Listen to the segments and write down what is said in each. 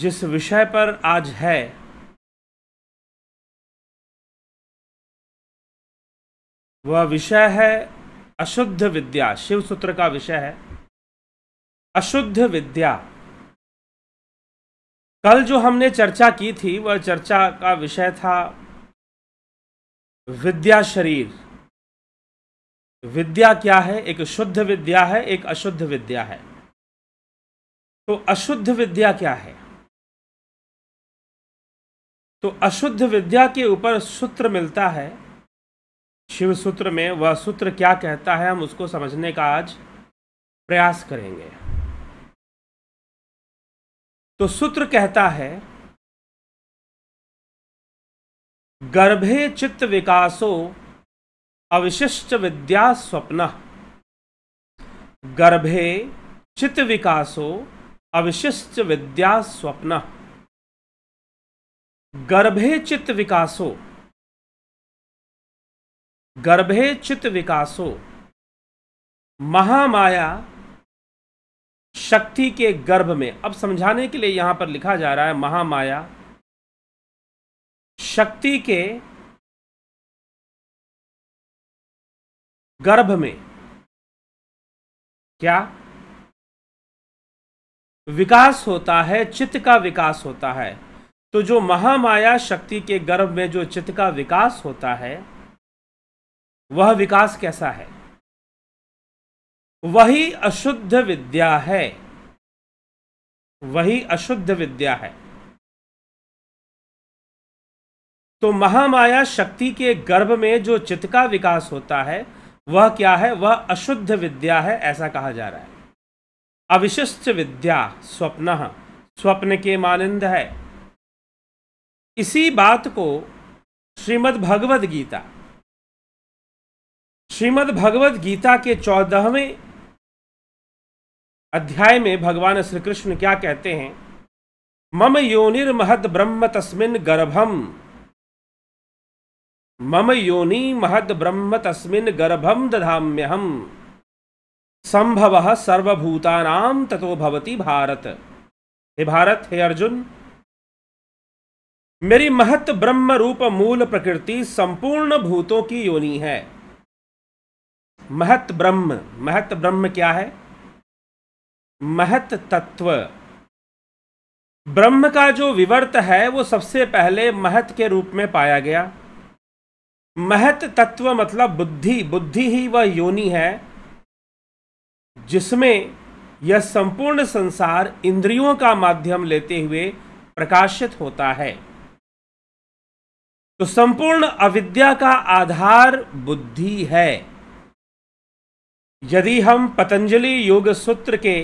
जिस विषय पर आज है वह विषय है अशुद्ध विद्या शिव सूत्र का विषय है अशुद्ध विद्या कल जो हमने चर्चा की थी वह चर्चा का विषय था विद्या शरीर विद्या क्या है एक शुद्ध विद्या है एक अशुद्ध विद्या है तो अशुद्ध विद्या क्या है तो अशुद्ध विद्या के ऊपर सूत्र मिलता है शिव सूत्र में वह सूत्र क्या कहता है हम उसको समझने का आज प्रयास करेंगे तो सूत्र कहता है गर्भे चित्त विकासो अविशिष्ट विद्या स्वप्न गर्भे चित्त विकासो अविशिष्ट विद्या स्वप्न गर्भे चित्त विकासो गर्भे चित्त विकासो महामाया शक्ति के गर्भ में अब समझाने के लिए यहां पर लिखा जा रहा है महामाया शक्ति के गर्भ में क्या विकास होता है चित्त का विकास होता है तो जो महामाया शक्ति के गर्भ में जो चित्त का विकास होता है वह विकास कैसा है वही अशुद्ध विद्या है वही अशुद्ध विद्या है तो महामाया शक्ति के गर्भ में जो चित्त का विकास होता है वह क्या है वह अशुद्ध विद्या है ऐसा कहा जा रहा है अविशिष्ट विद्या स्वप्न स्वप्न के मानिंद है इसी बात को श्रीमद् भगवद गीता श्रीमद् भगवद गीता के चौदहवें अध्याय में भगवान श्री कृष्ण क्या कहते हैं मम योनिर्महद ब्रह्म तस्मिन गर्भम मम योनि महद ब्रह्म तस्मिन गर्भम दधाम्यहम संभव सर्वभूता तथो भवती भारत हे भारत हे अर्जुन मेरी महत ब्रह्म रूप मूल प्रकृति संपूर्ण भूतों की योनि है महत ब्रह्म महत ब्रह्म क्या है महत तत्व ब्रह्म का जो विवर्त है वो सबसे पहले महत के रूप में पाया गया महत तत्व मतलब बुद्धि बुद्धि ही वह योनि है जिसमें यह संपूर्ण संसार इंद्रियों का माध्यम लेते हुए प्रकाशित होता है तो संपूर्ण अविद्या का आधार बुद्धि है यदि हम पतंजलि योग सूत्र के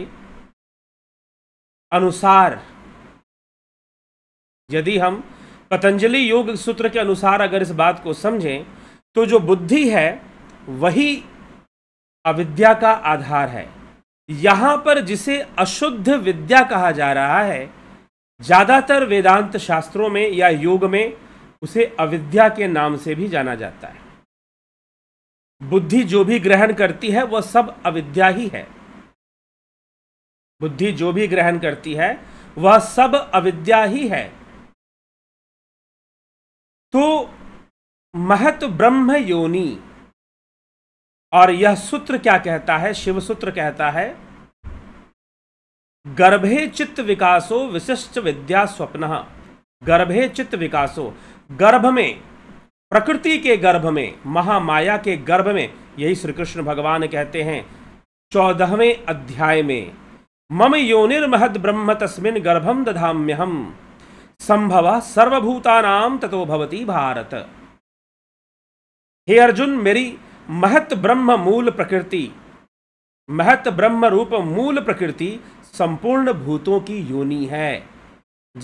अनुसार यदि हम पतंजलि योग सूत्र के अनुसार अगर इस बात को समझें तो जो बुद्धि है वही अविद्या का आधार है यहां पर जिसे अशुद्ध विद्या कहा जा रहा है ज़्यादातर वेदांत शास्त्रों में या योग में उसे अविद्या के नाम से भी जाना जाता है बुद्धि जो भी ग्रहण करती है वह सब अविद्या ही है बुद्धि जो भी ग्रहण करती है वह सब अविद्या ही है तो महत ब्रह्म योनि और यह सूत्र क्या कहता है शिव सूत्र कहता है गर्भे चित्त विकासो विशिष्ट विद्या स्वप्न गर्भे चित्त विकासो गर्भ में प्रकृति के गर्भ में महामाया के गर्भ में यही श्री कृष्ण भगवान कहते हैं चौदहवें अध्याय में मम योनिर्महद ब्रह्म तस्मिन गर्भम दधाम्य हम संभव सर्वभूता ततो भवती भारत हे अर्जुन मेरी महत ब्रह्म मूल प्रकृति महत ब्रह्म रूप मूल प्रकृति संपूर्ण भूतों की योनि है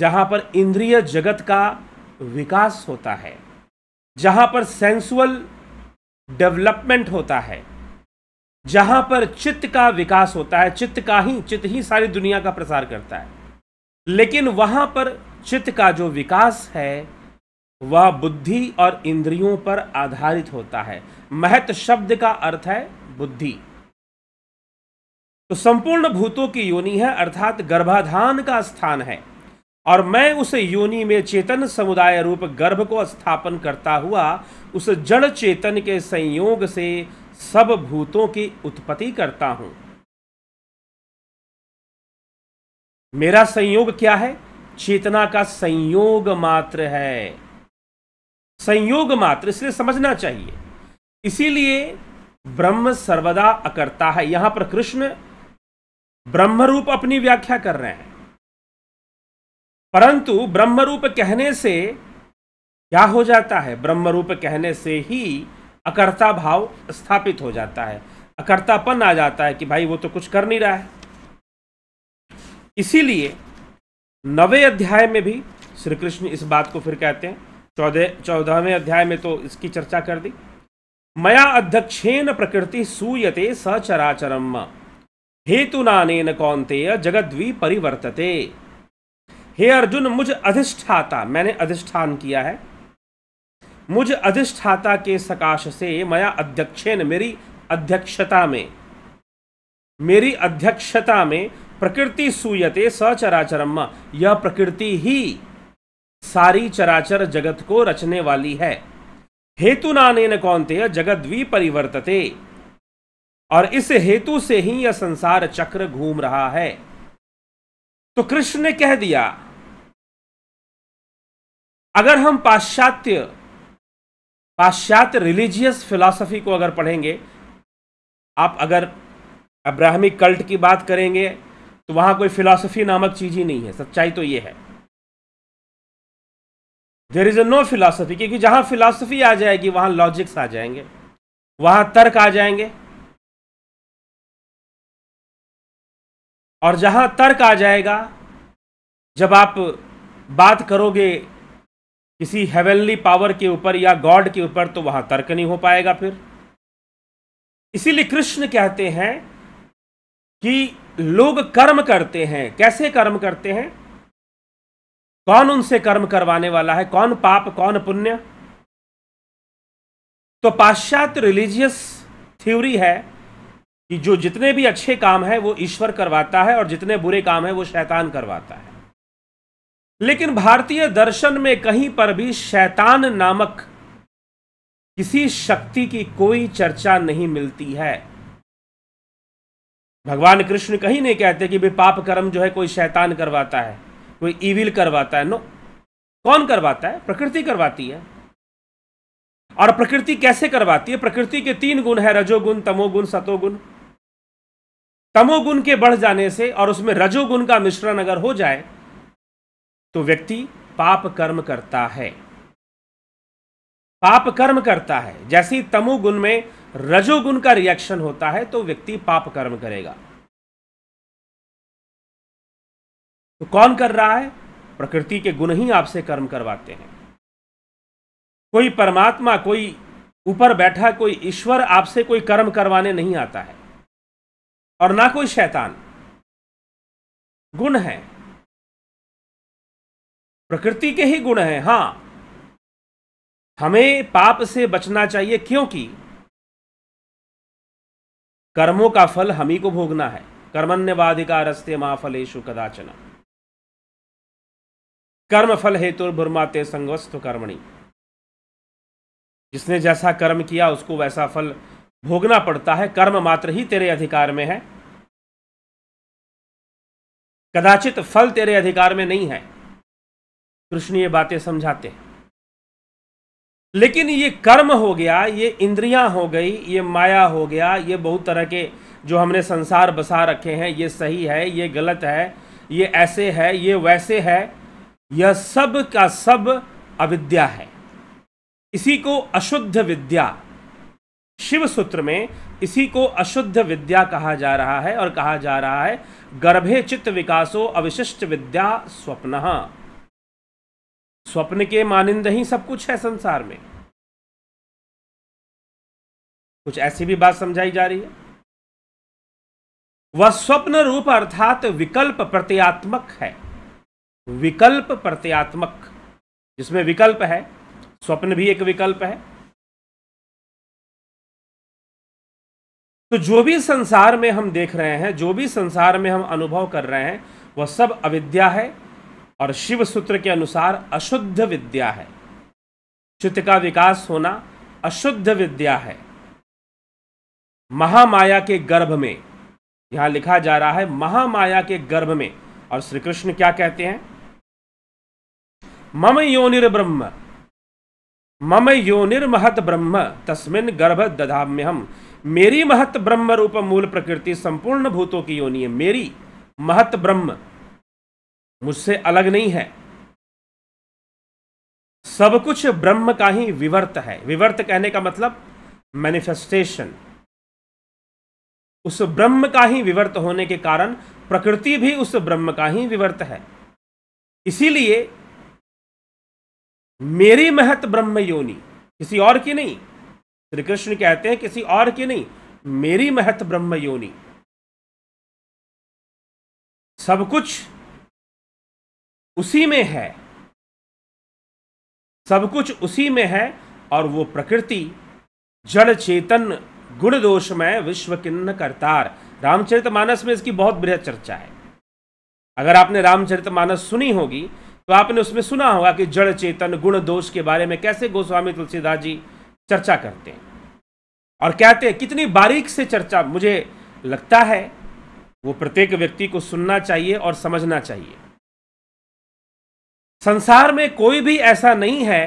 जहां पर इंद्रिय जगत का विकास होता है जहां पर सेंसुअल डेवलपमेंट होता है जहां पर चित्त का विकास होता है चित्त का ही चित्त ही सारी दुनिया का प्रसार करता है लेकिन वहां पर चित्त का जो विकास है वह बुद्धि और इंद्रियों पर आधारित होता है महत शब्द का अर्थ है बुद्धि तो संपूर्ण भूतों की योनि है अर्थात गर्भाधान का स्थान है और मैं उस योनि में चेतन समुदाय रूप गर्भ को स्थापन करता हुआ उस जड़ चेतन के संयोग से सब भूतों की उत्पत्ति करता हूं मेरा संयोग क्या है चेतना का संयोग मात्र है संयोग मात्र इसलिए समझना चाहिए इसीलिए ब्रह्म सर्वदा अकर्ता है यहां पर कृष्ण ब्रह्म रूप अपनी व्याख्या कर रहे हैं परंतु ब्रह्मरूप कहने से क्या हो जाता है ब्रह्मरूप कहने से ही अकर्ता भाव स्थापित हो जाता है अकर्तापन आ जाता है कि भाई वो तो कुछ कर नहीं रहा है इसीलिए नवे अध्याय में भी श्री कृष्ण इस बात को फिर कहते हैं चौदह चौदहवें अध्याय में तो इसकी चर्चा कर दी मया अध्यक्षेन प्रकृति सूयते सचराचरम नानेन कौंतेय जगद्वी परिवर्तते हे अर्जुन मुझ अधिष्ठाता मैंने अधिष्ठान किया है मुझ अधिष्ठाता के सकाश से मया अध्यक्षेन मेरी अध्यक्षता में मेरी अध्यक्षता में प्रकृति सूयते सचराचरम्मा यह प्रकृति ही सारी चराचर जगत को रचने वाली है हेतु नान कौनते जगत परिवर्तते और इस हेतु से ही यह संसार चक्र घूम रहा है तो कृष्ण ने कह दिया अगर हम पाश्चात्य पाश्चात्य रिलीजियस फिलॉसफी को अगर पढ़ेंगे आप अगर अब्राहमिक कल्ट की बात करेंगे तो वहां कोई फिलॉसफी नामक चीज ही नहीं है सच्चाई तो ये है there is a no philosophy क्योंकि जहां फिलॉसफी आ जाएगी वहां लॉजिक्स आ जाएंगे वहां तर्क आ जाएंगे और जहां तर्क आ जाएगा जब आप बात करोगे किसी हेवनली पावर के ऊपर या गॉड के ऊपर तो वहां तर्क नहीं हो पाएगा फिर इसीलिए कृष्ण कहते हैं कि लोग कर्म करते हैं कैसे कर्म करते हैं कौन उनसे कर्म करवाने वाला है कौन पाप कौन पुण्य तो पाश्चात्य रिलीजियस थ्योरी है कि जो जितने भी अच्छे काम है वो ईश्वर करवाता है और जितने बुरे काम है वो शैतान करवाता है लेकिन भारतीय दर्शन में कहीं पर भी शैतान नामक किसी शक्ति की कोई चर्चा नहीं मिलती है भगवान कृष्ण कहीं नहीं कहते कि भाई पाप कर्म जो है कोई शैतान करवाता है कोई ईविल करवाता है नो कौन करवाता है प्रकृति करवाती है और प्रकृति कैसे करवाती है प्रकृति के तीन गुण है रजोगुण तमोगुण सतोगुण तमोगुण के बढ़ जाने से और उसमें रजोगुण का मिश्रण अगर हो जाए तो व्यक्ति पाप कर्म करता है पाप कर्म करता है जैसे ही तमोगुण में रजोगुण का रिएक्शन होता है तो व्यक्ति पाप कर्म करेगा तो कौन कर रहा है प्रकृति के गुण ही आपसे कर्म करवाते हैं कोई परमात्मा कोई ऊपर बैठा कोई ईश्वर आपसे कोई कर्म करवाने नहीं आता है और ना कोई शैतान गुण है प्रकृति के ही गुण हैं हाँ हमें पाप से बचना चाहिए क्योंकि कर्मों का फल हम ही को भोगना है कर्मण्यवाधिकारस्ते फलेशु कदाचन कर्म फल हेतु भुरमाते संगवस्थ कर्मणी जिसने जैसा कर्म किया उसको वैसा फल भोगना पड़ता है कर्म मात्र ही तेरे अधिकार में है कदाचित फल तेरे अधिकार में नहीं है कृष्ण ये बातें समझाते हैं लेकिन ये कर्म हो गया ये इंद्रियां हो गई ये माया हो गया ये बहुत तरह के जो हमने संसार बसा रखे हैं ये सही है ये गलत है ये ऐसे है ये वैसे है यह सब का सब अविद्या है इसी को अशुद्ध विद्या शिव सूत्र में इसी को अशुद्ध विद्या कहा जा रहा है और कहा जा रहा है गर्भे चित्त विकासो अविशिष्ट विद्या स्वप्न स्वप्न के मानिंद ही सब कुछ है संसार में कुछ ऐसी भी बात समझाई जा रही है वह स्वप्न रूप अर्थात विकल्प प्रत्यात्मक है विकल्प प्रत्यात्मक जिसमें विकल्प है स्वप्न भी एक विकल्प है तो जो भी संसार में हम देख रहे हैं जो भी संसार में हम अनुभव कर रहे हैं वह सब अविद्या है और शिव सूत्र के अनुसार अशुद्ध विद्या है चित्त का विकास होना अशुद्ध विद्या है महामाया के गर्भ में यहां लिखा जा रहा है महामाया के गर्भ में और श्री कृष्ण क्या कहते हैं मम ब्रह्म मम महत ब्रह्म तस्मिन गर्भ दधाम्य हम मेरी महत ब्रह्म रूप मूल प्रकृति संपूर्ण भूतों की योनि है मेरी महत ब्रह्म मुझसे अलग नहीं है सब कुछ ब्रह्म का ही विवर्त है विवर्त कहने का मतलब मैनिफेस्टेशन उस ब्रह्म का ही विवर्त होने के कारण प्रकृति भी उस ब्रह्म का ही विवर्त है इसीलिए मेरी महत ब्रह्म योनि किसी और की नहीं श्री कृष्ण कहते हैं किसी और की नहीं मेरी महत ब्रह्म योनि सब कुछ उसी में है सब कुछ उसी में है और वो प्रकृति जड़ चेतन गुण दोष में विश्व किन्न करतार रामचरित मानस में इसकी बहुत बृहद चर्चा है अगर आपने रामचरित मानस सुनी होगी तो आपने उसमें सुना होगा कि जड़ चेतन गुण दोष के बारे में कैसे गोस्वामी तुलसीदास जी चर्चा करते हैं और कहते हैं कितनी बारीक से चर्चा मुझे लगता है वो प्रत्येक व्यक्ति को सुनना चाहिए और समझना चाहिए संसार में कोई भी ऐसा नहीं है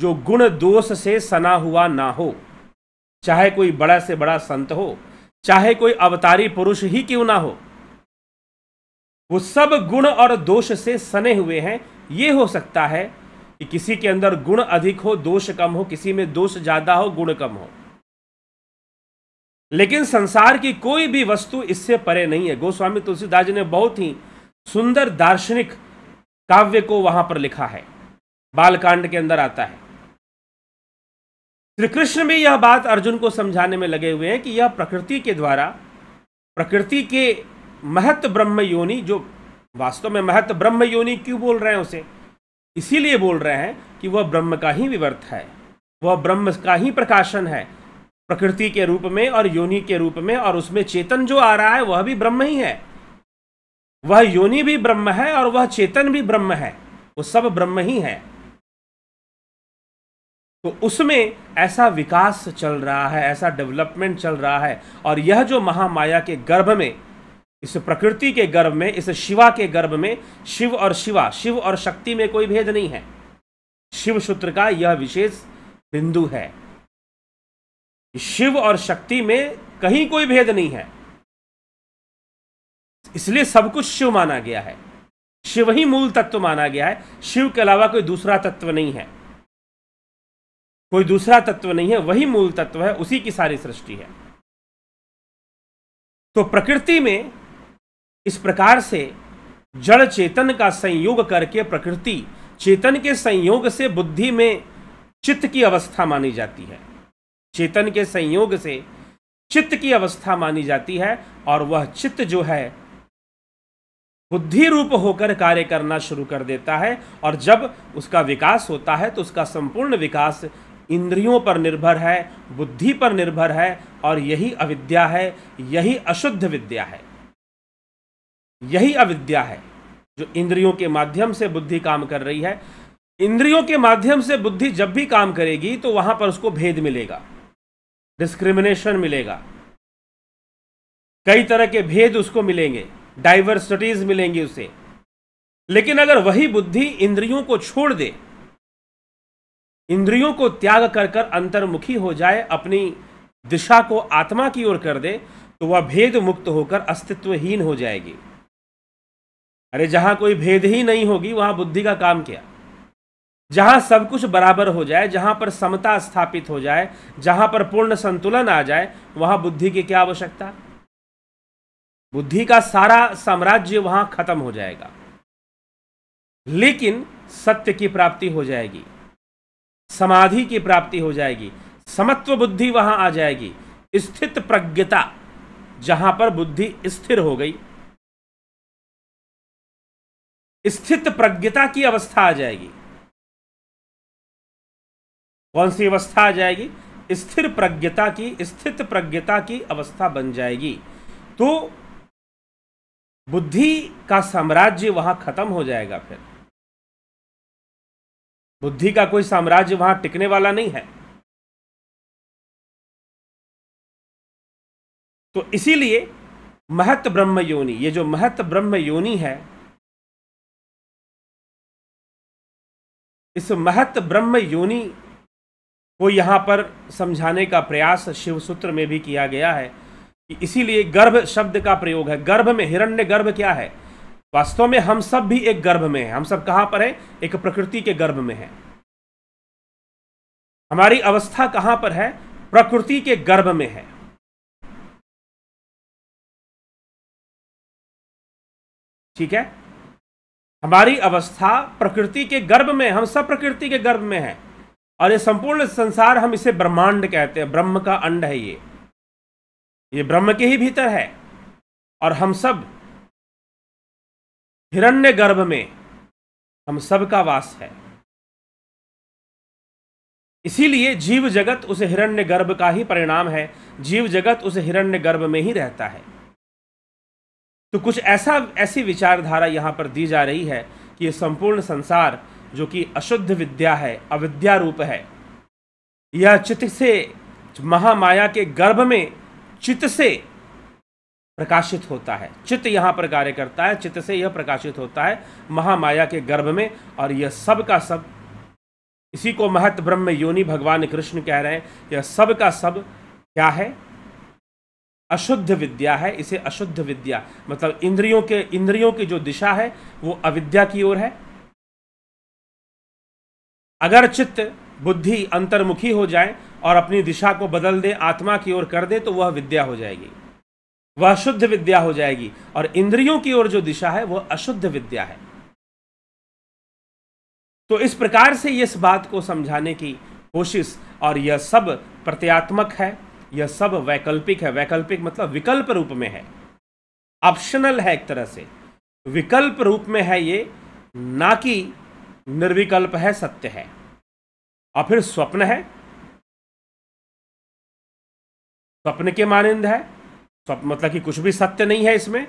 जो गुण दोष से सना हुआ ना हो चाहे कोई बड़ा से बड़ा संत हो चाहे कोई अवतारी पुरुष ही क्यों ना हो वो सब गुण और दोष से सने हुए हैं ये हो सकता है कि किसी के अंदर गुण अधिक हो दोष कम हो किसी में दोष ज्यादा हो गुण कम हो लेकिन संसार की कोई भी वस्तु इससे परे नहीं है गोस्वामी तुलसीदास जी ने बहुत ही सुंदर दार्शनिक काव्य को वहां पर लिखा है बालकांड के अंदर आता है श्री कृष्ण भी यह बात अर्जुन को समझाने में लगे हुए हैं कि यह प्रकृति के द्वारा प्रकृति के महत्व ब्रह्म योनि जो वास्तव में महत्व ब्रह्म योनि क्यों बोल रहे हैं उसे इसीलिए बोल रहे हैं कि वह ब्रह्म का ही विवर्त है वह ब्रह्म का ही प्रकाशन है प्रकृति के रूप में और योनि के रूप में और उसमें चेतन जो आ रहा है वह भी ब्रह्म ही है वह योनि भी ब्रह्म है और वह चेतन भी ब्रह्म है वो सब ब्रह्म ही है तो उसमें ऐसा विकास चल रहा है ऐसा डेवलपमेंट चल रहा है और यह जो महामाया के गर्भ में इस प्रकृति के गर्भ में इस शिवा के गर्भ में शिव और शिवा शिव और शक्ति में कोई भेद नहीं है शिव सूत्र का यह विशेष बिंदु है शिव और शक्ति में कहीं कोई भेद नहीं है इसलिए सब कुछ शिव माना गया है शिव ही मूल तत्व माना गया है शिव के अलावा कोई दूसरा तत्व नहीं है कोई दूसरा तत्व नहीं है वही मूल तत्व है उसी की सारी सृष्टि है तो प्रकृति में इस प्रकार से जड़ चेतन का संयोग करके प्रकृति चेतन के संयोग से बुद्धि में चित्त की अवस्था मानी जाती है चेतन के संयोग से चित्त की अवस्था मानी जाती है और वह चित्त जो है बुद्धि रूप होकर कार्य करना शुरू कर देता है और जब उसका विकास होता है तो उसका संपूर्ण विकास इंद्रियों पर निर्भर है बुद्धि पर निर्भर है और यही अविद्या है यही अशुद्ध विद्या है यही अविद्या है जो इंद्रियों के माध्यम से बुद्धि काम कर रही है इंद्रियों के माध्यम से बुद्धि जब भी काम करेगी तो वहां पर उसको भेद मिलेगा डिस्क्रिमिनेशन मिलेगा कई तरह के भेद उसको मिलेंगे डाइवर्सिटीज मिलेंगी उसे लेकिन अगर वही बुद्धि इंद्रियों को छोड़ दे इंद्रियों को त्याग कर कर अंतर्मुखी हो जाए अपनी दिशा को आत्मा की ओर कर दे तो वह भेद मुक्त होकर अस्तित्वहीन हो जाएगी अरे जहां कोई भेद ही नहीं होगी वहां बुद्धि का काम क्या जहां सब कुछ बराबर हो जाए जहां पर समता स्थापित हो जाए जहां पर पूर्ण संतुलन आ जाए वहां बुद्धि की क्या आवश्यकता बुद्धि का सारा साम्राज्य वहां खत्म हो जाएगा लेकिन सत्य की प्राप्ति हो जाएगी समाधि की प्राप्ति हो जाएगी समत्व बुद्धि वहां आ जाएगी स्थित प्रज्ञता जहां पर बुद्धि स्थिर हो गई स्थित प्रज्ञता की अवस्था आ जाएगी कौन सी अवस्था आ जाएगी स्थिर प्रज्ञता की स्थित प्रज्ञता की अवस्था बन जाएगी तो बुद्धि का साम्राज्य वहां खत्म हो जाएगा फिर बुद्धि का कोई साम्राज्य वहां टिकने वाला नहीं है तो इसीलिए महत ब्रह्म योनि ये जो महत ब्रह्म योनि है इस महत ब्रह्म योनि को यहां पर समझाने का प्रयास शिव सूत्र में भी किया गया है इसीलिए गर्भ शब्द का प्रयोग है गर्भ में हिरण्य गर्भ क्या है वास्तव में हम सब भी एक गर्भ में है हम सब कहां पर हैं एक प्रकृति के गर्भ में है हमारी अवस्था कहां पर है प्रकृति के गर्भ में है ठीक है हमारी अवस्था प्रकृति के गर्भ में हम सब प्रकृति के गर्भ में है और ये संपूर्ण संसार हम इसे ब्रह्मांड कहते हैं ब्रह्म का अंड है ये ये ब्रह्म के ही भीतर है और हम सब हिरण्य गर्भ में हम सब का वास है इसीलिए जीव जगत उस हिरण्य गर्भ का ही परिणाम है जीव जगत उस हिरण्य गर्भ में ही रहता है तो कुछ ऐसा ऐसी विचारधारा यहां पर दी जा रही है कि यह संपूर्ण संसार जो कि अशुद्ध विद्या है अविद्या रूप है यह चित्त से महामाया के गर्भ में चित्त से प्रकाशित होता है चित्त यहाँ पर कार्य करता है चित्त से यह प्रकाशित होता है महामाया के गर्भ में और यह सब का सब इसी को महत ब्रह्म योनि भगवान कृष्ण कह रहे हैं यह सब का सब क्या है अशुद्ध विद्या है इसे अशुद्ध विद्या मतलब इंद्रियों के इंद्रियों की जो दिशा है वो अविद्या की ओर है अगर चित्त बुद्धि अंतर्मुखी हो जाए और अपनी दिशा को बदल दे आत्मा की ओर कर दे तो वह विद्या हो जाएगी वह शुद्ध विद्या हो जाएगी और इंद्रियों की ओर जो दिशा है वह अशुद्ध विद्या है तो इस प्रकार से इस बात को समझाने की कोशिश और यह सब प्रत्यात्मक है यह सब वैकल्पिक है वैकल्पिक मतलब विकल्प रूप में है ऑप्शनल है एक तरह से विकल्प रूप में है ये ना कि निर्विकल्प है सत्य है और फिर स्वप्न है स्वप्न के मानंद है स्वप्न मतलब कि कुछ भी सत्य नहीं है इसमें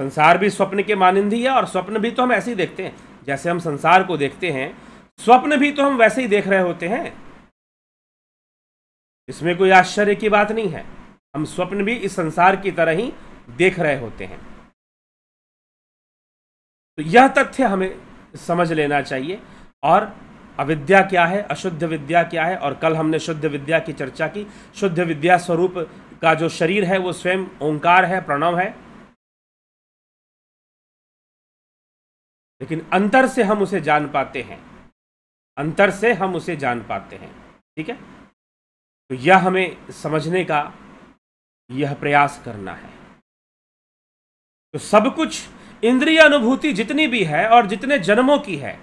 संसार भी स्वप्न के मानंद ही है और स्वप्न भी तो हम ऐसे ही देखते हैं जैसे हम संसार को देखते हैं स्वप्न भी तो हम वैसे ही देख रहे होते हैं इसमें कोई आश्चर्य की बात नहीं है हम स्वप्न भी इस संसार की तरह ही देख रहे होते हैं तो यह तथ्य हमें समझ लेना चाहिए और अविद्या क्या है अशुद्ध विद्या क्या है और कल हमने शुद्ध विद्या की चर्चा की शुद्ध विद्या स्वरूप का जो शरीर है वो स्वयं ओंकार है प्रणव है लेकिन अंतर से हम उसे जान पाते हैं अंतर से हम उसे जान पाते हैं ठीक है तो यह हमें समझने का यह प्रयास करना है तो सब कुछ इंद्रिय अनुभूति जितनी भी है और जितने जन्मों की है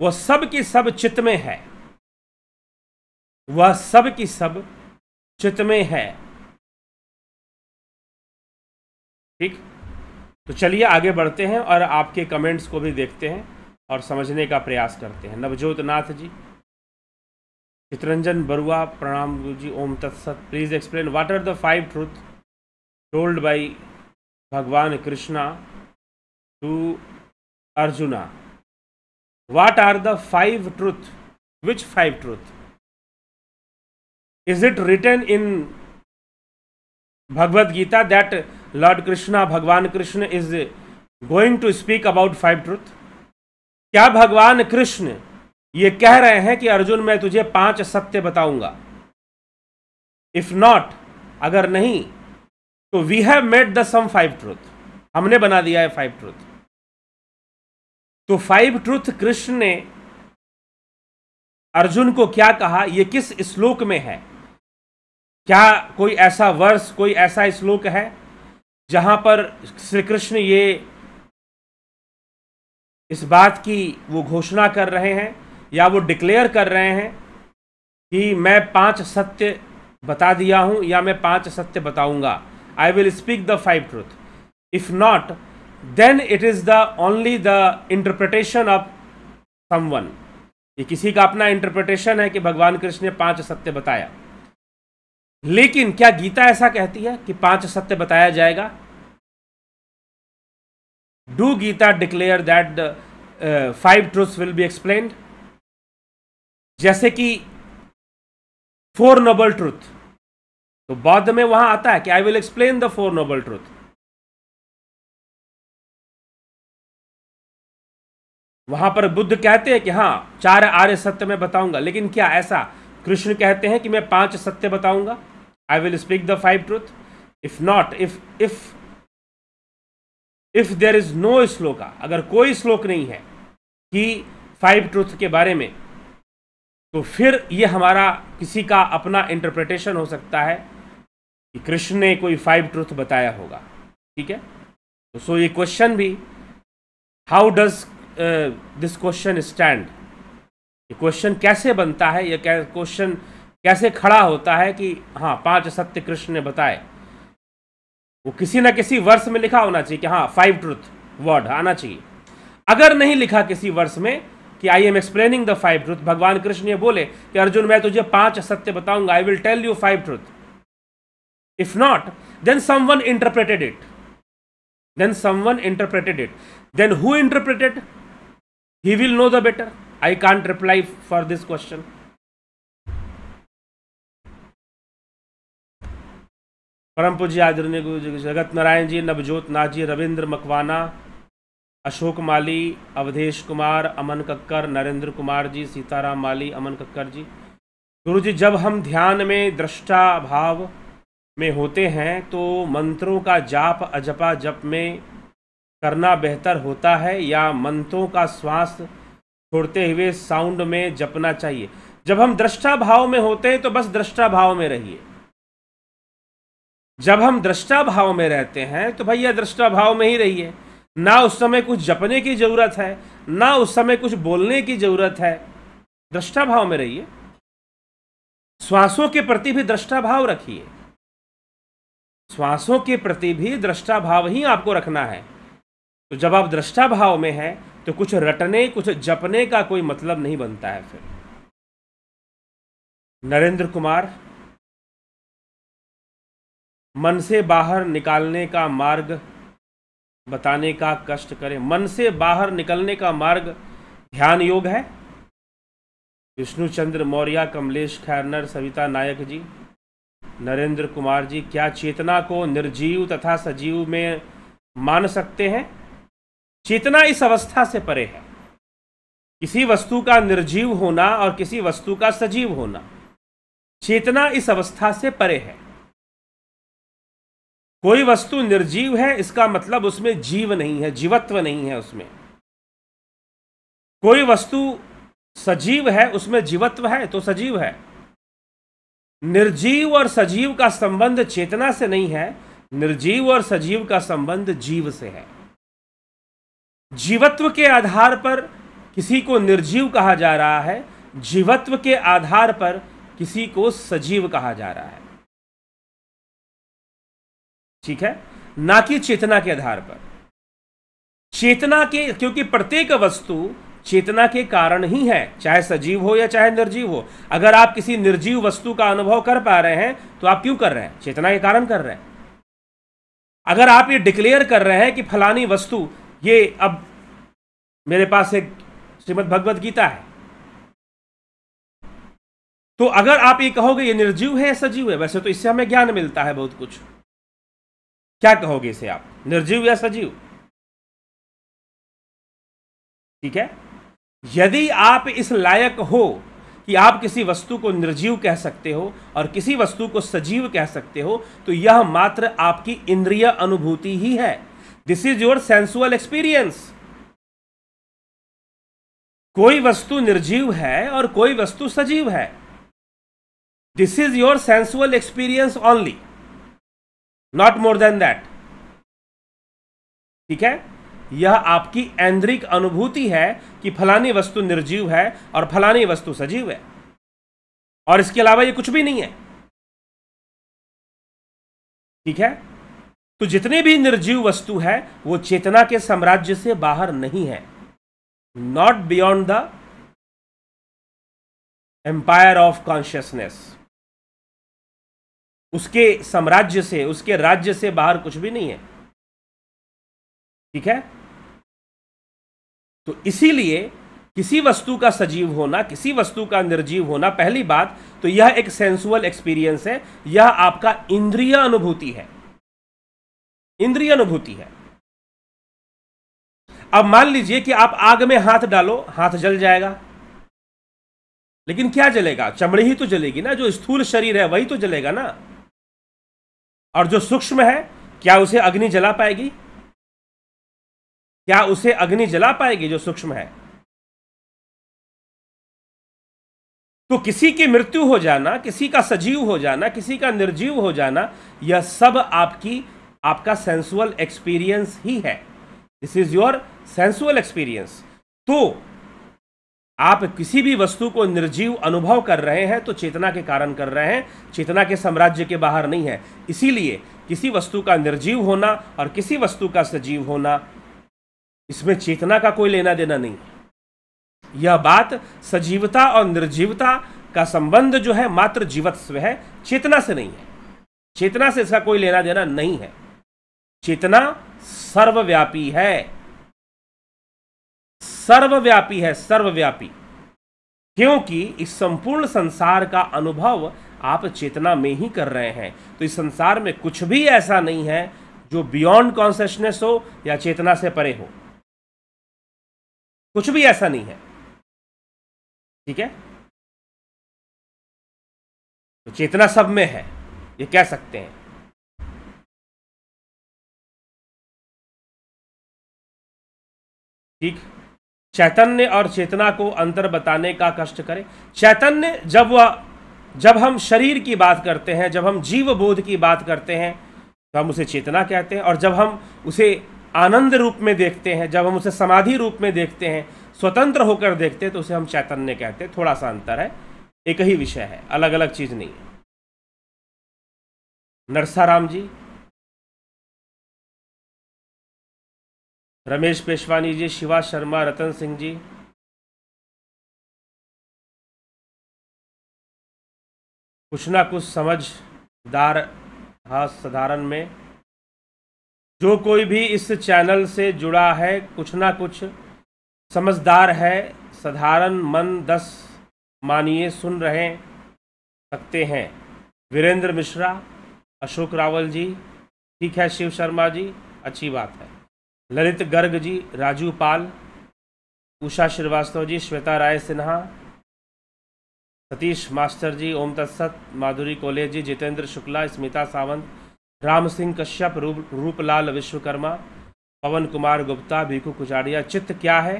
वह सब की सब चित्त में है वह सब की सब चित्त में है ठीक तो चलिए आगे बढ़ते हैं और आपके कमेंट्स को भी देखते हैं और समझने का प्रयास करते हैं नवजोत नाथ जी चितरंजन बरुआ प्रणाम गुरु ji Om Tatsat please explain what are the five truth told by Bhagwan Krishna to Arjuna what are the five truth which five truth is it written in bhagavad gita that lord krishna bhagwan krishna is going to speak about five truth क्या भगवान कृष्ण ये कह रहे हैं कि अर्जुन मैं तुझे पांच सत्य बताऊंगा इफ नॉट अगर नहीं तो we have made the sum five truth हमने बना दिया है फाइव ट्रूथ तो फाइव ट्रूथ कृष्ण ने अर्जुन को क्या कहा यह किस श्लोक में है क्या कोई ऐसा वर्ष कोई ऐसा श्लोक है जहां पर श्री कृष्ण ये इस बात की वो घोषणा कर रहे हैं या वो डिक्लेयर कर रहे हैं कि मैं पांच सत्य बता दिया हूं या मैं पांच सत्य बताऊंगा I will speak the five truth if not then it is the only the interpretation of someone ये किसी का अपना इंटरप्रिटेशन है कि भगवान कृष्ण ने पांच सत्य बताया लेकिन क्या गीता ऐसा कहती है कि पांच सत्य बताया जाएगा do Gita declare that five truth will be explain जैसे कि फोर नोबल ट्रूथ तो बौद्ध में वहां आता है कि I will explain the four noble truth वहां पर बुद्ध कहते हैं कि हाँ चार आर्य सत्य मैं बताऊंगा लेकिन क्या ऐसा कृष्ण कहते हैं कि मैं पांच सत्य बताऊंगा I will speak the five truth if not if if if there is no shloka अगर कोई श्लोक नहीं है कि फाइव ट्रूथ के बारे में तो फिर ये हमारा किसी का अपना इंटरप्रिटेशन हो सकता है कि कृष्ण ने कोई फाइव ट्रूथ बताया होगा ठीक है तो सो ये क्वेश्चन भी how does this question stand question कैसे बनता है या क्वेश्चन कैसे खड़ा होता है कि हाँ पांच सत्य कृष्ण ने बताए वो किसी ना किसी वर्ष में लिखा होना चाहिए कि हाँ फाइव ट्रुथ वर्ड आना चाहिए अगर नहीं लिखा किसी वर्ष में कि I am explaining the five truth Bhagwan Krishna ये बोले कि अर्जुन मैं तुझे पांच सत्य बताऊंगा I will tell you five truth if not then one interpreted it then one interpreted it then who interpreted he will know the better i can't reply for this question परम पूज्य आदरणीय गुरु जगत नारायण जी नवजोत नाथ जी रविंद्र मकवाना अशोक माली अवधेश कुमार अमन कक्कर नरेंद्र कुमार जी सीताराम माली अमन कक्कर जी गुरु जी जब हम ध्यान में दृष्टा भाव में होते हैं तो मंत्रों का जाप अजपा जप में करना बेहतर होता है या मंत्रों का श्वास छोड़ते हुए साउंड में जपना चाहिए जब हम दृष्टा भाव में होते हैं तो बस दृष्टा भाव में रहिए जब हम दृष्टा भाव में रहते हैं तो भैया दृष्टा भाव में ही रहिए ना उस समय कुछ जपने की जरूरत है ना उस समय कुछ बोलने की जरूरत है दृष्टा भाव में रहिए श्वासों के प्रति भी दृष्टा भाव रखिए श्वासों के प्रति भी दृष्टा भाव ही आपको रखना है तो जब आप दृष्टा भाव में हैं तो कुछ रटने कुछ जपने का कोई मतलब नहीं बनता है फिर नरेंद्र कुमार मन से बाहर निकालने का मार्ग बताने का कष्ट करें मन से बाहर निकलने का मार्ग ध्यान योग है विष्णु चंद्र मौर्य कमलेश खैरनर सविता नायक जी नरेंद्र कुमार जी क्या चेतना को निर्जीव तथा सजीव में मान सकते हैं चेतना इस अवस्था से परे है किसी वस्तु का निर्जीव होना और किसी वस्तु का सजीव होना चेतना इस अवस्था से परे है कोई वस्तु निर्जीव है इसका मतलब उसमें जीव नहीं है जीवत्व नहीं है उसमें कोई वस्तु सजीव है उसमें जीवत्व है तो सजीव है निर्जीव और सजीव का संबंध चेतना से नहीं है निर्जीव और सजीव का संबंध जीव से है जीवत्व के आधार पर किसी को निर्जीव कहा जा रहा है जीवत्व के आधार पर किसी को सजीव कहा जा रहा है ठीक है ना कि चेतना के आधार पर चेतना के क्योंकि प्रत्येक वस्तु चेतना के कारण ही है चाहे सजीव हो या चाहे निर्जीव हो अगर आप किसी निर्जीव वस्तु का अनुभव कर पा रहे हैं तो आप क्यों कर रहे हैं चेतना के कारण कर रहे हैं अगर आप ये डिक्लेयर कर रहे हैं कि फलानी वस्तु ये अब मेरे पास एक श्रीमद भगवत गीता है तो अगर आप ये कहोगे ये निर्जीव है या सजीव है वैसे तो इससे हमें ज्ञान मिलता है बहुत कुछ क्या कहोगे इसे आप निर्जीव या सजीव ठीक है यदि आप इस लायक हो कि आप किसी वस्तु को निर्जीव कह सकते हो और किसी वस्तु को सजीव कह सकते हो तो यह मात्र आपकी इंद्रिय अनुभूति ही है this is your sensual experience कोई वस्तु निर्जीव है और कोई वस्तु सजीव है this is your sensual experience only not more than that ठीक है यह आपकी ऐंद्रिक अनुभूति है कि फलानी वस्तु निर्जीव है और फलानी वस्तु सजीव है और इसके अलावा यह कुछ भी नहीं है ठीक है तो जितने भी निर्जीव वस्तु है वो चेतना के साम्राज्य से बाहर नहीं है not beyond the empire of consciousness उसके साम्राज्य से उसके राज्य से बाहर कुछ भी नहीं है ठीक है तो इसीलिए किसी वस्तु का सजीव होना किसी वस्तु का निर्जीव होना पहली बात तो यह एक सेंसुअल एक्सपीरियंस है यह आपका इंद्रिय अनुभूति है इंद्रिय अनुभूति है अब मान लीजिए कि आप आग में हाथ डालो हाथ जल जाएगा लेकिन क्या जलेगा चमड़ी ही तो जलेगी ना जो स्थूल शरीर है वही तो जलेगा ना और जो सूक्ष्म है क्या उसे अग्नि जला पाएगी क्या उसे अग्नि जला पाएगी जो सूक्ष्म है तो किसी की मृत्यु हो जाना किसी का सजीव हो जाना किसी का निर्जीव हो जाना यह सब आपकी आपका सेंसुअल एक्सपीरियंस ही है this is your sensual experience तो आप किसी भी वस्तु को निर्जीव अनुभव कर रहे हैं तो चेतना के कारण कर रहे हैं चेतना के साम्राज्य के बाहर नहीं है इसीलिए किसी वस्तु का निर्जीव होना और किसी वस्तु का सजीव होना इसमें चेतना का कोई लेना देना नहीं है यह बात सजीवता और निर्जीवता का संबंध जो है मात्र जीवत्व है चेतना से नहीं है चेतना से इसका कोई लेना देना नहीं है चेतना सर्वव्यापी है सर्वव्यापी है सर्वव्यापी क्योंकि इस संपूर्ण संसार का अनुभव आप चेतना में ही कर रहे हैं तो इस संसार में कुछ भी ऐसा नहीं है जो बियॉन्ड कॉन्सियसनेस हो या चेतना से परे हो कुछ भी ऐसा नहीं है ठीक है तो चेतना सब में है ये कह सकते हैं ठीक चैतन्य और चेतना को अंतर बताने का कष्ट करें चैतन्य जब वह जब हम शरीर की बात करते हैं जब हम जीव बोध की बात करते हैं तो हम उसे चेतना कहते हैं और जब हम उसे आनंद रूप में देखते हैं जब हम उसे समाधि रूप में देखते हैं स्वतंत्र होकर देखते हैं तो उसे हम चैतन्य कहते हैं थोड़ा सा अंतर है एक ही विषय है अलग अलग चीज़ नहीं है नरसाराम जी रमेश पेशवानी जी शिवा शर्मा रतन सिंह जी कुछ ना कुछ समझदार हाँ साधारण में जो कोई भी इस चैनल से जुड़ा है कुछ ना कुछ समझदार है साधारण मन दस मानिए सुन रहे सकते हैं वीरेंद्र मिश्रा अशोक रावल जी ठीक है शिव शर्मा जी अच्छी बात है ललित गर्ग जी राजू पाल उषा श्रीवास्तव जी श्वेता राय सिन्हा सतीश मास्टर जी ओम तत्सत माधुरी कोले जी जितेंद्र शुक्ला स्मिता सावंत राम सिंह कश्यप रूप रूपलाल विश्वकर्मा पवन कुमार गुप्ता भीखू कुचारिया चित्त क्या है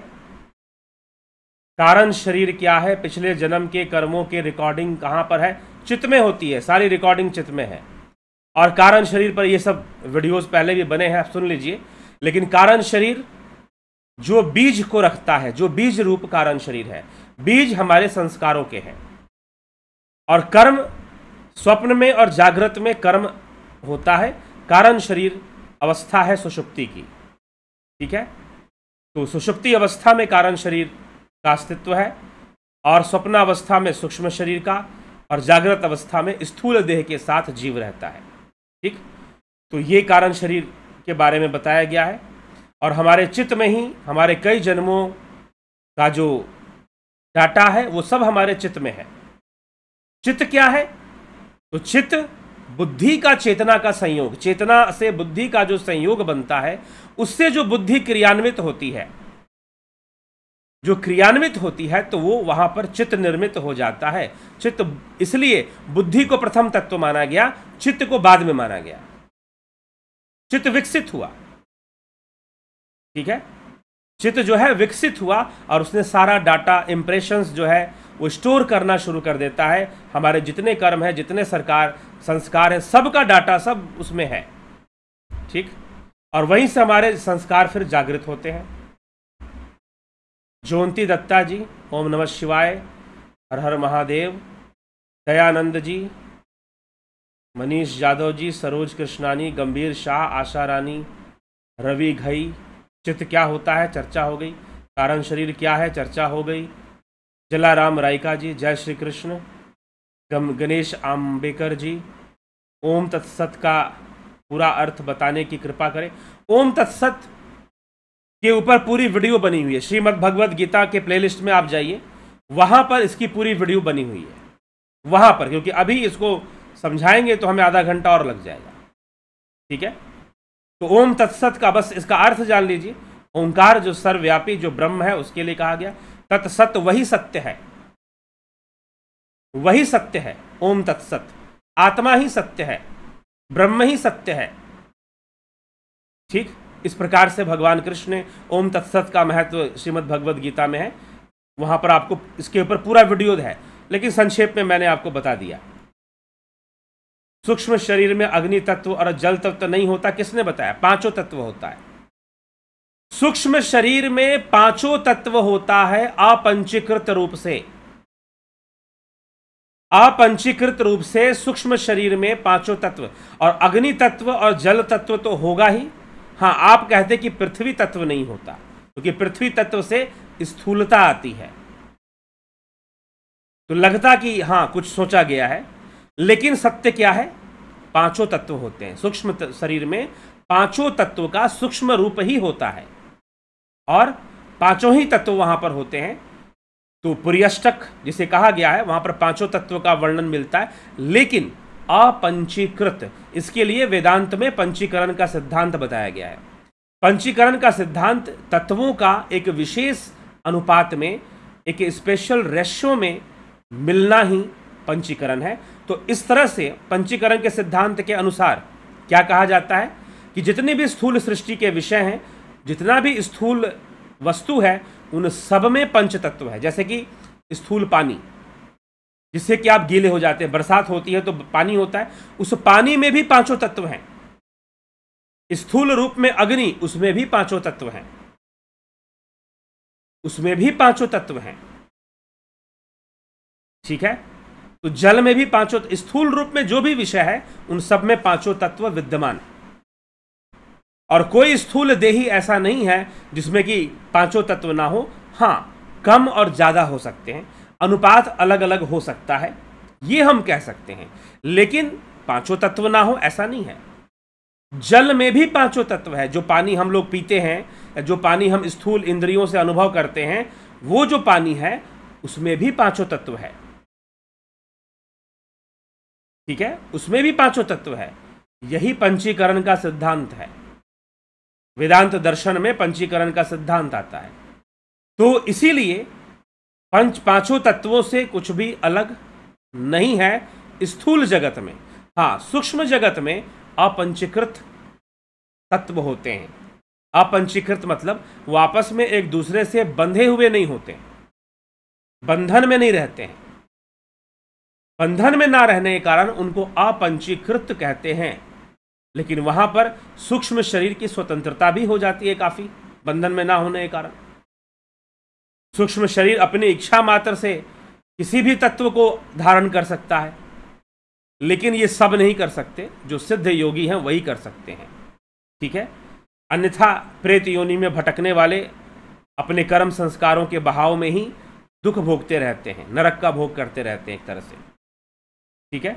कारण शरीर क्या है पिछले जन्म के कर्मों के रिकॉर्डिंग कहाँ पर है चित्त में होती है सारी रिकॉर्डिंग चित्त में है और कारण शरीर पर ये सब वीडियोस पहले भी बने हैं आप सुन लीजिए लेकिन कारण शरीर जो बीज को रखता है जो बीज रूप कारण शरीर है बीज हमारे संस्कारों के हैं और कर्म स्वप्न में और जागृत में कर्म होता है कारण शरीर अवस्था है सुषुप्ति की ठीक है तो सुषुप्ति अवस्था में कारण शरीर का अस्तित्व है और स्वप्नावस्था में सूक्ष्म शरीर का और जागृत अवस्था में स्थूल देह के साथ जीव रहता है ठीक तो ये कारण शरीर के बारे में बताया गया है और हमारे चित्त में ही हमारे कई जन्मों का जो डाटा है वो सब हमारे चित्त में है चित्त क्या है तो चित्त बुद्धि का चेतना का संयोग चेतना से बुद्धि का जो संयोग बनता है उससे जो बुद्धि क्रियान्वित होती है जो क्रियान्वित होती है तो वो वहां पर चित्त निर्मित हो जाता है चित्त इसलिए बुद्धि को प्रथम तत्व माना गया चित्त को बाद में माना गया चित्त विकसित हुआ ठीक है चित्त जो है विकसित हुआ और उसने सारा डाटा इंप्रेशन जो है वो स्टोर करना शुरू कर देता है हमारे जितने कर्म हैं जितने सरकार संस्कार हैं सबका डाटा सब उसमें है ठीक और वहीं से हमारे संस्कार फिर जागृत होते हैं जोंती दत्ता जी ओम नमः शिवाय हर हर महादेव दयानंद जी मनीष यादव जी सरोज कृष्णानी गंभीर शाह आशा रानी रवि घई चित्त क्या होता है चर्चा हो गई कारण शरीर क्या है चर्चा हो गई जलाराम रायका जी जय श्री कृष्ण गणेश आम्बेकर जी ओम तत्सत का पूरा अर्थ बताने की कृपा करें ओम तत्सत के ऊपर पूरी वीडियो बनी हुई है श्रीमद् भगवद गीता के प्लेलिस्ट में आप जाइए वहाँ पर इसकी पूरी वीडियो बनी हुई है वहाँ पर क्योंकि अभी इसको समझाएंगे तो हमें आधा घंटा और लग जाएगा ठीक है तो ओम तत्सत का बस इसका अर्थ जान लीजिए ओंकार जो सर्वव्यापी जो ब्रह्म है उसके लिए कहा गया तत्सत वही सत्य है वही सत्य है ओम तत्सत आत्मा ही सत्य है ब्रह्म ही सत्य है ठीक इस प्रकार से भगवान कृष्ण ने ओम तत्सत का महत्व श्रीमद भगवद गीता में है वहां पर आपको इसके ऊपर पूरा वीडियो है लेकिन संक्षेप में मैंने आपको बता दिया सूक्ष्म शरीर में अग्नि तत्व और जल तत्व नहीं होता किसने बताया पांचों तत्व होता है सूक्ष्म शरीर में पांचों तत्व होता है अपंचीकृत रूप से अपंचीकृत रूप से सूक्ष्म शरीर में पांचों तत्व और अग्नि तत्व और जल तत्व तो होगा ही हां आप कहते कि पृथ्वी तत्व नहीं होता क्योंकि तो पृथ्वी तत्व से स्थूलता आती है तो लगता कि हां कुछ सोचा गया है लेकिन सत्य क्या है पांचों तत्व होते हैं सूक्ष्म शरीर में पांचों तत्व का सूक्ष्म रूप ही होता है और पांचों ही तत्व वहां पर होते हैं तो पुर्यष्टक जिसे कहा गया है वहां पर पांचों तत्व का वर्णन मिलता है लेकिन अपंचीकृत इसके लिए वेदांत में पंचीकरण का सिद्धांत बताया गया है पंचीकरण का सिद्धांत तत्वों का एक विशेष अनुपात में एक स्पेशल रेशो में मिलना ही पंचीकरण है तो इस तरह से पंचीकरण के सिद्धांत के अनुसार क्या कहा जाता है कि जितने भी स्थूल सृष्टि के विषय हैं जितना भी स्थूल वस्तु है उन सब में पंच तत्व है जैसे कि स्थूल पानी जिससे कि आप गीले हो जाते हैं बरसात होती है तो पानी होता है उस पानी में भी पांचों तत्व हैं स्थूल रूप में अग्नि उसमें भी पांचों तत्व हैं उसमें भी पांचों तत्व हैं ठीक है तो जल में भी पांचों स्थूल रूप में जो भी विषय है उन सब में पांचों तत्व विद्यमान और कोई स्थूल देही ऐसा नहीं है जिसमें कि पांचों तत्व ना हो हाँ कम और ज़्यादा हो सकते हैं अनुपात अलग अलग हो सकता है ये हम कह सकते हैं लेकिन पांचों तत्व ना हो ऐसा नहीं है जल में भी पांचों तत्व है जो पानी हम लोग पीते हैं जो पानी हम स्थूल इंद्रियों से अनुभव करते हैं वो जो पानी है उसमें भी पांचों तत्व है ठीक है उसमें भी पांचों तत्व है यही पंचीकरण का सिद्धांत है वेदांत दर्शन में पंचीकरण का सिद्धांत आता है तो इसीलिए पंच पांचों तत्वों से कुछ भी अलग नहीं है स्थूल जगत में हाँ सूक्ष्म जगत में अपंचीकृत तत्व होते हैं अपंचीकृत मतलब वो आपस में एक दूसरे से बंधे हुए नहीं होते बंधन में नहीं रहते हैं बंधन में ना रहने के कारण उनको अपंचीकृत कहते हैं लेकिन वहां पर सूक्ष्म शरीर की स्वतंत्रता भी हो जाती है काफ़ी बंधन में ना होने के कारण सूक्ष्म शरीर अपनी इच्छा मात्र से किसी भी तत्व को धारण कर सकता है लेकिन ये सब नहीं कर सकते जो सिद्ध योगी हैं वही कर सकते हैं ठीक है अन्यथा प्रेत योनि में भटकने वाले अपने कर्म संस्कारों के बहाव में ही दुख भोगते रहते हैं नरक का भोग करते रहते हैं एक तरह से ठीक है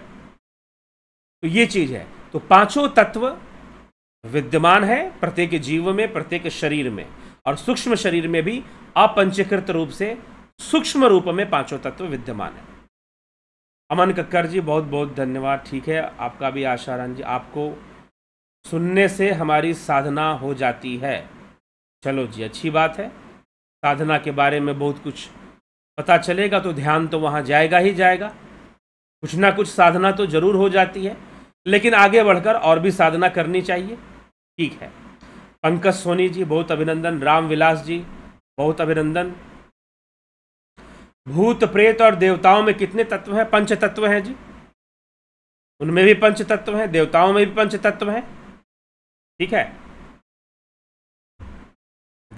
तो ये चीज है तो पांचों तत्व विद्यमान है प्रत्येक जीव में प्रत्येक शरीर में और सूक्ष्म शरीर में भी अपंचीकृत रूप से सूक्ष्म रूप में पांचों तत्व विद्यमान है अमन कक्कर जी बहुत बहुत धन्यवाद ठीक है आपका भी आशा जी आपको सुनने से हमारी साधना हो जाती है चलो जी अच्छी बात है साधना के बारे में बहुत कुछ पता चलेगा तो ध्यान तो वहाँ जाएगा ही जाएगा कुछ ना कुछ साधना तो जरूर हो जाती है लेकिन आगे बढ़कर और भी साधना करनी चाहिए ठीक है पंकज सोनी जी बहुत अभिनंदन राम विलास जी बहुत अभिनंदन भूत प्रेत और देवताओं में कितने तत्व हैं पंच तत्व हैं जी उनमें भी पंच तत्व हैं देवताओं में भी पंच तत्व हैं ठीक है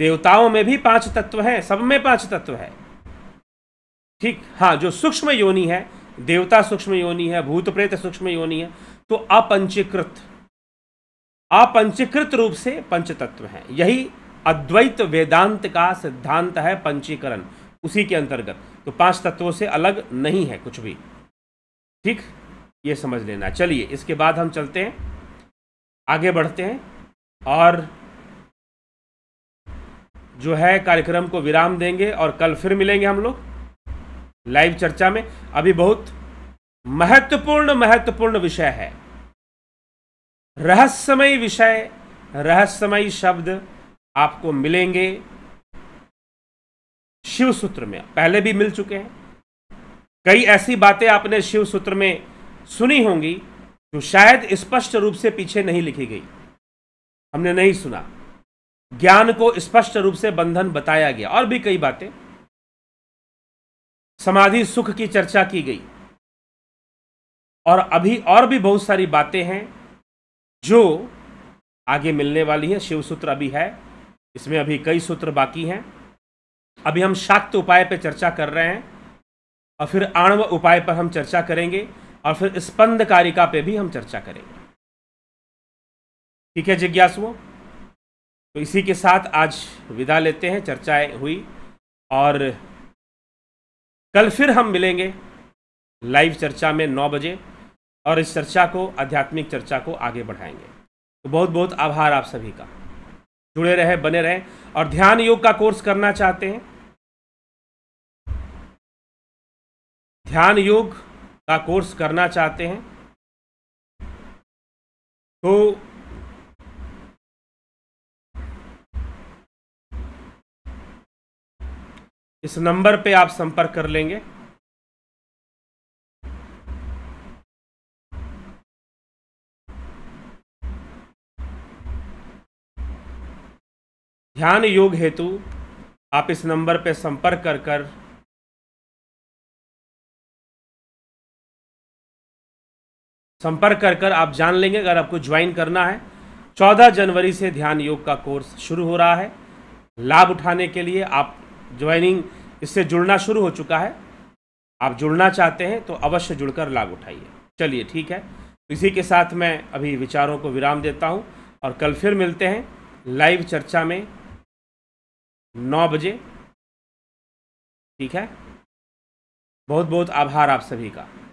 देवताओं में भी पांच तत्व हैं सब में पांच तत्व है ठीक हाँ जो सूक्ष्म योनि है देवता सूक्ष्म योनि है भूत प्रेत सूक्ष्म योनि है तो अपंचीकृत अपंचीकृत रूप से पंच तत्व है यही अद्वैत वेदांत का सिद्धांत है पंचीकरण उसी के अंतर्गत तो पांच तत्वों से अलग नहीं है कुछ भी ठीक ये समझ लेना चलिए इसके बाद हम चलते हैं आगे बढ़ते हैं और जो है कार्यक्रम को विराम देंगे और कल फिर मिलेंगे हम लोग लाइव चर्चा में अभी बहुत महत्वपूर्ण महत्वपूर्ण विषय है रहस्यमय विषय रहस्यमय शब्द आपको मिलेंगे शिव सूत्र में पहले भी मिल चुके हैं कई ऐसी बातें आपने शिव सूत्र में सुनी होंगी जो शायद स्पष्ट रूप से पीछे नहीं लिखी गई हमने नहीं सुना ज्ञान को स्पष्ट रूप से बंधन बताया गया और भी कई बातें समाधि सुख की चर्चा की गई और अभी और भी बहुत सारी बातें हैं जो आगे मिलने वाली है शिव सूत्र अभी है इसमें अभी कई सूत्र बाकी हैं अभी हम शाक्त उपाय पर चर्चा कर रहे हैं और फिर आणव उपाय पर हम चर्चा करेंगे और फिर स्पंद कारिका पे भी हम चर्चा करेंगे ठीक है जिज्ञासुओं तो इसी के साथ आज विदा लेते हैं चर्चाएं हुई और कल फिर हम मिलेंगे लाइव चर्चा में नौ बजे और इस चर्चा को आध्यात्मिक चर्चा को आगे बढ़ाएंगे तो बहुत बहुत आभार आप सभी का जुड़े रहे बने रहें और ध्यान योग का कोर्स करना चाहते हैं ध्यान योग का कोर्स करना चाहते हैं तो इस नंबर पे आप संपर्क कर लेंगे ध्यान योग हेतु आप इस नंबर पर संपर्क कर कर संपर्क कर कर आप जान लेंगे अगर आपको ज्वाइन करना है 14 जनवरी से ध्यान योग का कोर्स शुरू हो रहा है लाभ उठाने के लिए आप ज्वाइनिंग इससे जुड़ना शुरू हो चुका है आप जुड़ना चाहते हैं तो अवश्य जुड़कर लाभ उठाइए चलिए ठीक है इसी के साथ मैं अभी विचारों को विराम देता हूँ और कल फिर मिलते हैं लाइव चर्चा में नौ बजे ठीक है बहुत बहुत आभार आप सभी का